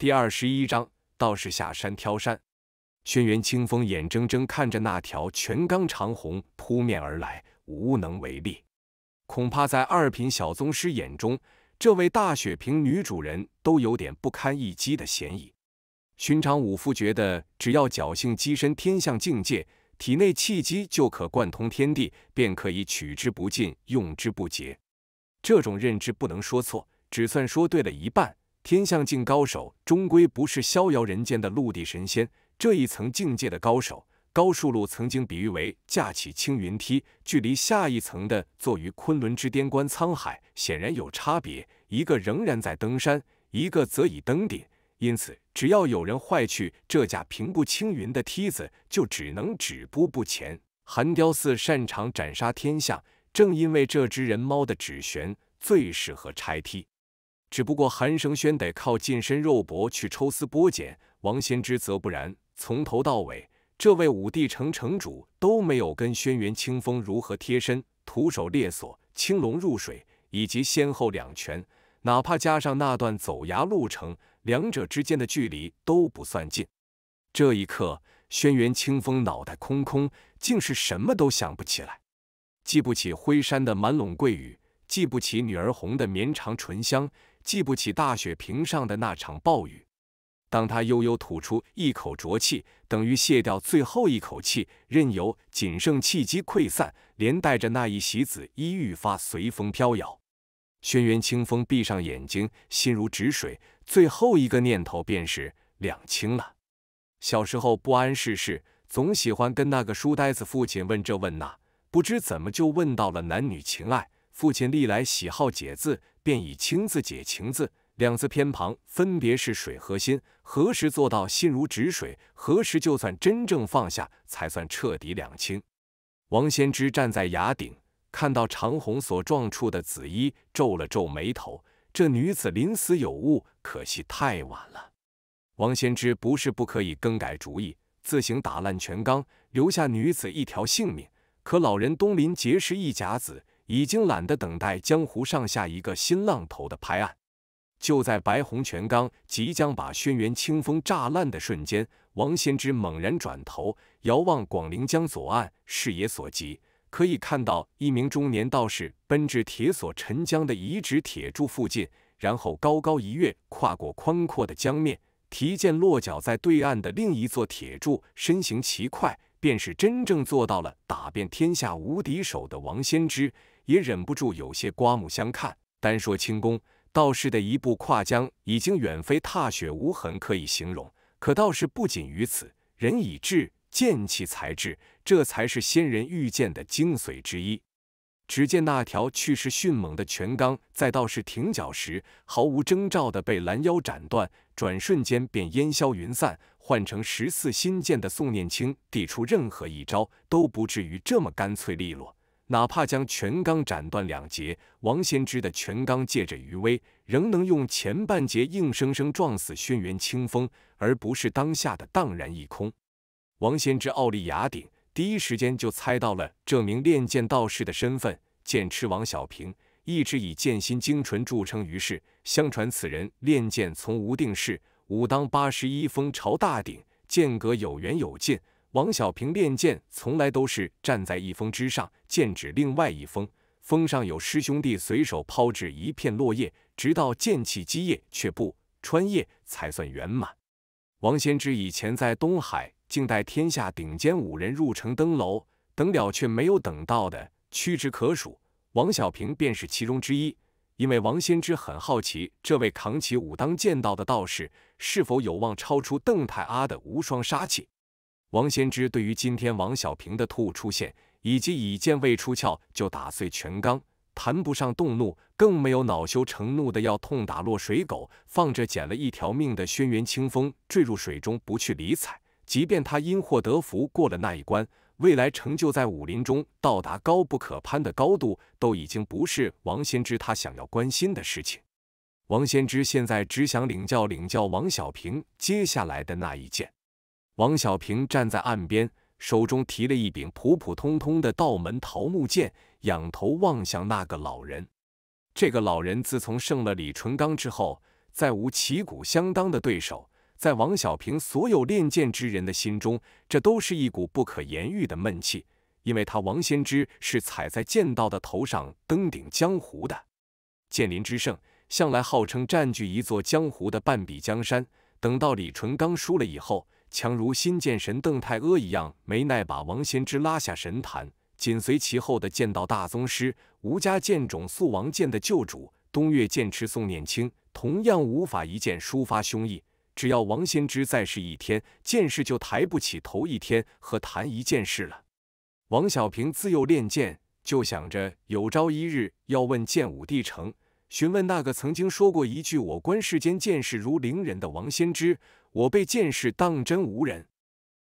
第二十一章，道士下山挑山。轩辕清风眼睁睁看着那条全钢长虹扑面而来，无能为力。恐怕在二品小宗师眼中，这位大雪瓶女主人都有点不堪一击的嫌疑。寻常武夫觉得，只要侥幸跻身天象境界，体内气机就可贯通天地，便可以取之不尽，用之不竭。这种认知不能说错，只算说对了一半。天象境高手终归不是逍遥人间的陆地神仙，这一层境界的高手高树路曾经比喻为架起青云梯，距离下一层的坐于昆仑之巅观沧海显然有差别。一个仍然在登山，一个则已登顶。因此，只要有人坏去这架平步青云的梯子，就只能止步不前。寒雕寺擅长斩杀天象，正因为这只人猫的指旋最适合拆梯。只不过韩生轩得靠近身肉搏去抽丝剥茧，王先知则不然。从头到尾，这位武帝城城主都没有跟轩辕清风如何贴身、徒手裂锁、青龙入水，以及先后两拳。哪怕加上那段走崖路程，两者之间的距离都不算近。这一刻，轩辕清风脑袋空空，竟是什么都想不起来，记不起灰山的满陇桂雨，记不起女儿红的绵长醇香。记不起大雪坪上的那场暴雨。当他悠悠吐出一口浊气，等于卸掉最后一口气，任由仅剩气机溃散，连带着那一席子衣愈发随风飘摇。轩辕清风闭上眼睛，心如止水，最后一个念头便是两清了。小时候不谙世事，总喜欢跟那个书呆子父亲问这问那，不知怎么就问到了男女情爱。父亲历来喜好解字，便以“清”字解“情”字，两字偏旁分别是水和心。何时做到心如止水？何时就算真正放下，才算彻底两清？王先知站在崖顶，看到长虹所撞出的紫衣，皱了皱眉头。这女子临死有误，可惜太晚了。王先知不是不可以更改主意，自行打烂全缸，留下女子一条性命。可老人东林结识一甲子。已经懒得等待江湖上下一个新浪头的拍案。就在白虹全刚即将把轩辕清风炸烂的瞬间，王先知猛然转头，遥望广陵江左岸，视野所及，可以看到一名中年道士奔至铁索沉江的遗址铁柱附近，然后高高一跃，跨过宽阔的江面，提剑落脚在对岸的另一座铁柱，身形奇快，便是真正做到了打遍天下无敌手的王先知。也忍不住有些刮目相看。单说轻功，道士的一步跨江已经远非踏雪无痕可以形容。可道士不仅于此，人已至，剑气才至，这才是仙人御剑的精髓之一。只见那条去势迅猛的全钢，在道士停脚时，毫无征兆的被拦腰斩断，转瞬间便烟消云散。换成十四新剑的宋念青，递出任何一招，都不至于这么干脆利落。哪怕将全钢斩断两截，王先知的全钢借着余威，仍能用前半截硬生生撞死轩辕清风，而不是当下的荡然一空。王先知傲立崖顶，第一时间就猜到了这名练剑道士的身份。剑痴王小平一直以剑心精纯著称于世，相传此人练剑从无定式，武当八十一峰朝大顶，剑阁有远有近。王小平练剑从来都是站在一峰之上，剑指另外一峰。峰上有师兄弟随手抛掷一片落叶，直到剑气激叶却不穿叶，才算圆满。王先知以前在东海静待天下顶尖五人入城登楼，等了却没有等到的屈指可数。王小平便是其中之一。因为王先知很好奇，这位扛起武当剑道的道士是否有望超出邓太阿的无双杀气。王先知对于今天王小平的突兀出现，以及以剑未出鞘就打碎全缸，谈不上动怒，更没有恼羞成怒的要痛打落水狗，放着捡了一条命的轩辕清风坠入水中不去理睬。即便他因祸得福过了那一关，未来成就在武林中到达高不可攀的高度，都已经不是王先知他想要关心的事情。王先知现在只想领教领教王小平接下来的那一剑。王小平站在岸边，手中提了一柄普普通通的道门桃木剑，仰头望向那个老人。这个老人自从胜了李淳罡之后，再无旗鼓相当的对手。在王小平所有练剑之人的心中，这都是一股不可言喻的闷气，因为他王先知是踩在剑道的头上登顶江湖的。剑林之胜向来号称占据一座江湖的半壁江山。等到李淳罡输了以后。强如新剑神邓太阿一样，没奈把王仙芝拉下神坛。紧随其后的剑道大宗师、吴家剑种素王剑的旧主东岳剑痴宋念青，同样无法一剑抒发胸臆。只要王仙芝在世一天，剑士就抬不起头一天和谈一件事了。王小平自幼练剑，就想着有朝一日要问剑武帝城，询问那个曾经说过一句“我观世间剑士如凌人”的王仙芝。我辈剑士当真无人。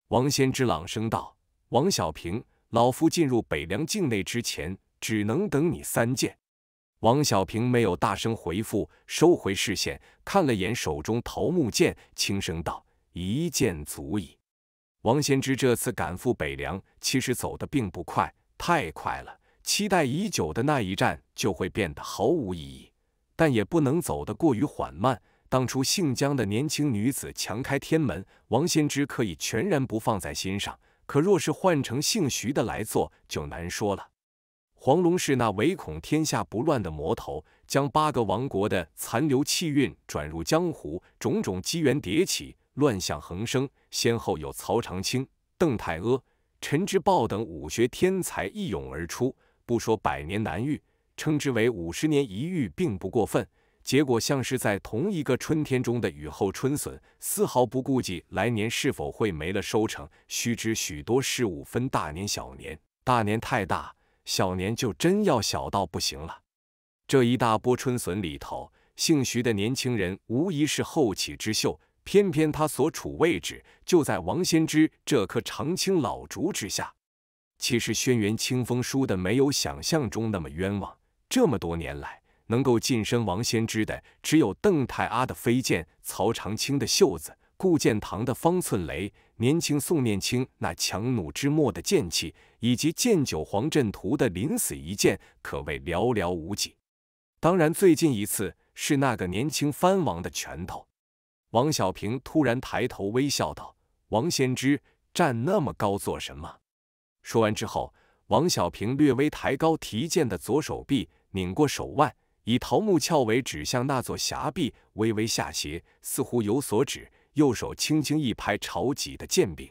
王先知朗声道：“王小平，老夫进入北凉境内之前，只能等你三剑。”王小平没有大声回复，收回视线，看了眼手中桃木剑，轻声道：“一剑足矣。”王先知这次赶赴北凉，其实走得并不快，太快了，期待已久的那一战就会变得毫无意义；但也不能走得过于缓慢。当初姓姜的年轻女子强开天门，王先知可以全然不放在心上。可若是换成姓徐的来做，就难说了。黄龙是那唯恐天下不乱的魔头，将八个王国的残留气运转入江湖，种种机缘迭起，乱象横生。先后有曹长青、邓太阿、陈之豹等武学天才一涌而出，不说百年难遇，称之为五十年一遇，并不过分。结果像是在同一个春天中的雨后春笋，丝毫不顾忌来年是否会没了收成。须知许多事物分大年小年，大年太大，小年就真要小到不行了。这一大波春笋里头，姓徐的年轻人无疑是后起之秀，偏偏他所处位置就在王先知这棵常青老竹之下。其实轩辕清风输的没有想象中那么冤枉，这么多年来。能够近身王仙芝的，只有邓太阿的飞剑、曹长青的袖子、顾建堂的方寸雷、年轻宋念青那强弩之末的剑气，以及剑九黄阵图的临死一剑，可谓寥寥无几。当然，最近一次是那个年轻藩王的拳头。王小平突然抬头微笑道：“王先知站那么高做什么？”说完之后，王小平略微抬高提剑的左手臂，拧过手腕。以桃木鞘尾指向那座峡壁，微微下斜，似乎有所指。右手轻轻一拍朝脊的剑柄，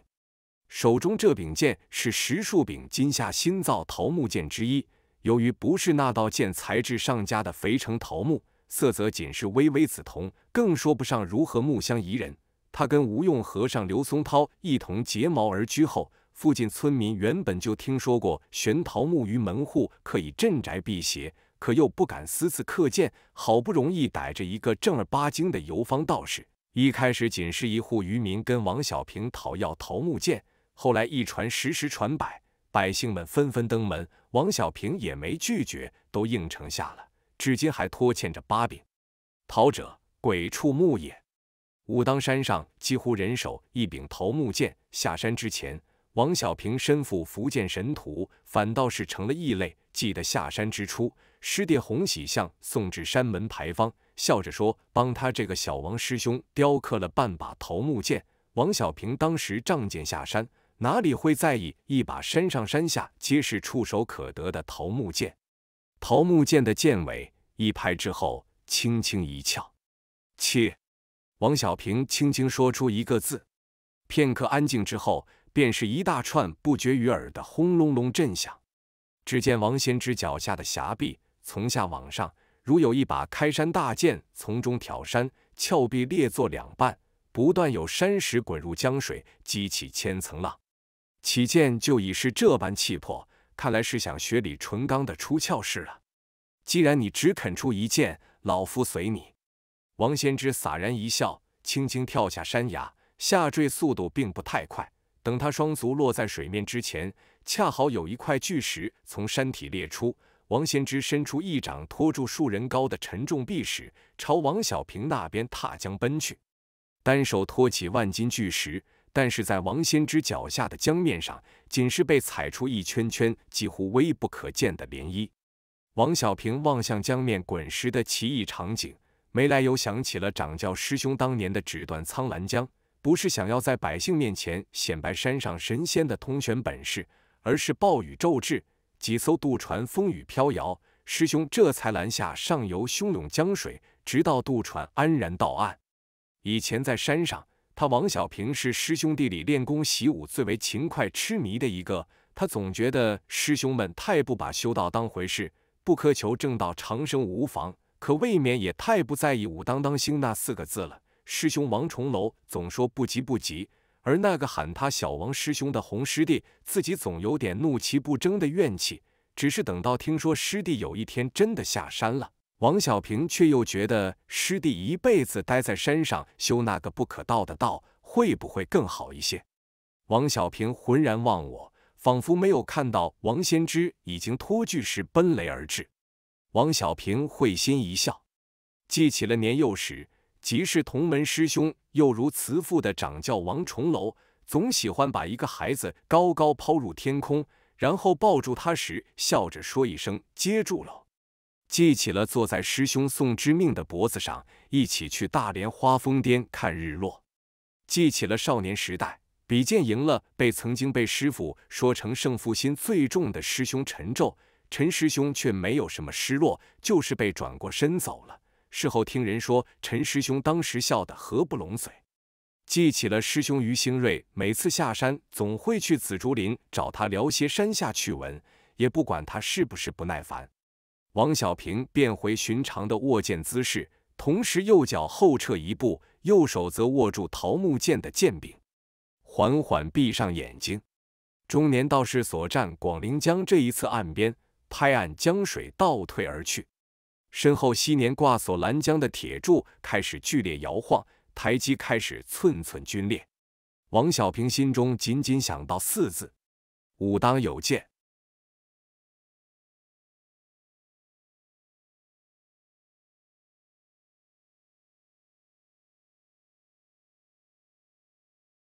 手中这柄剑是石树柄今下新造桃木剑之一。由于不是那道剑材质上佳的肥城桃木，色泽仅是微微紫铜，更说不上如何木香宜人。他跟吴用和尚刘松涛一同结毛而居后，附近村民原本就听说过玄桃木于门户可以镇宅辟邪。可又不敢私自刻剑，好不容易逮着一个正儿八经的游方道士。一开始仅是一户渔民跟王小平讨要桃木剑，后来一传十，十传百，百姓们纷纷登门，王小平也没拒绝，都应承下了，至今还拖欠着八柄。桃者，鬼畜木也。武当山上几乎人手一柄桃木剑，下山之前，王小平身负福建神土，反倒是成了异类。记得下山之初。师弟洪喜相送至山门牌坊，笑着说：“帮他这个小王师兄雕刻了半把桃木剑。”王小平当时仗剑下山，哪里会在意一把山上山下皆是触手可得的桃木剑？桃木剑的剑尾一拍之后，轻轻一翘，切。王小平轻轻说出一个字。片刻安静之后，便是一大串不绝于耳的轰隆隆震响。只见王先知脚下的峡壁。从下往上，如有一把开山大剑从中挑山，峭壁裂作两半，不断有山石滚入江水，激起千层浪。起剑就已是这般气魄，看来是想学李淳罡的出鞘式了。既然你只肯出一剑，老夫随你。王仙芝洒然一笑，轻轻跳下山崖，下坠速度并不太快。等他双足落在水面之前，恰好有一块巨石从山体裂出。王先知伸出一掌托住数人高的沉重臂石，朝王小平那边踏江奔去，单手托起万斤巨石，但是在王先知脚下的江面上，仅是被踩出一圈圈几乎微不可见的涟漪。王小平望向江面滚石的奇异场景，没来由想起了掌教师兄当年的“纸断苍澜江”，不是想要在百姓面前显摆山上神仙的通玄本事，而是暴雨骤至。几艘渡船风雨飘摇，师兄这才拦下上游汹涌江水，直到渡船安然到岸。以前在山上，他王小平是师兄弟里练功习武最为勤快、痴迷的一个。他总觉得师兄们太不把修道当回事，不苛求正道长生无妨，可未免也太不在意“武当当星”那四个字了。师兄王重楼总说：“不急不急。”而那个喊他小王师兄的红师弟，自己总有点怒其不争的怨气。只是等到听说师弟有一天真的下山了，王小平却又觉得师弟一辈子待在山上修那个不可道的道，会不会更好一些？王小平浑然忘我，仿佛没有看到王先知已经托巨石奔雷而至。王小平会心一笑，记起了年幼时。即是同门师兄，又如慈父的掌教王重楼，总喜欢把一个孩子高高抛入天空，然后抱住他时笑着说一声：“接住了”，记起了坐在师兄宋之命的脖子上，一起去大连花峰巅看日落；记起了少年时代比剑赢了，被曾经被师傅说成胜负心最重的师兄陈胄，陈师兄却没有什么失落，就是被转过身走了。事后听人说，陈师兄当时笑得合不拢嘴。记起了师兄于兴瑞每次下山总会去紫竹林找他聊些山下趣闻，也不管他是不是不耐烦。王小平变回寻常的握剑姿势，同时右脚后撤一步，右手则握住桃木剑的剑柄，缓缓闭上眼睛。中年道士所站广陵江这一侧岸边，拍岸江水倒退而去。身后昔年挂锁拦江的铁柱开始剧烈摇晃，台基开始寸寸皲裂。王小平心中仅仅想到四字：武当有剑。